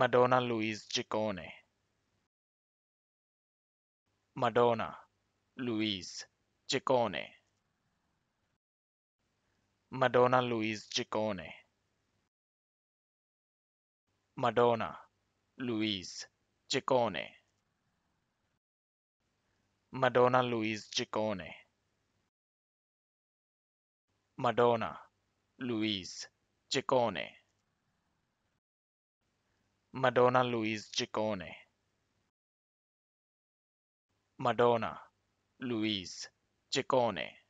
Madonna Louise Ciccone. Madonna Louise Ciccone. Madonna Louise Ciccone. Madonna Louise Ciccone. Madonna Louise Ciccone. Madonna Louise Madonna Louise Ciccone. Madonna Louise Ciccone.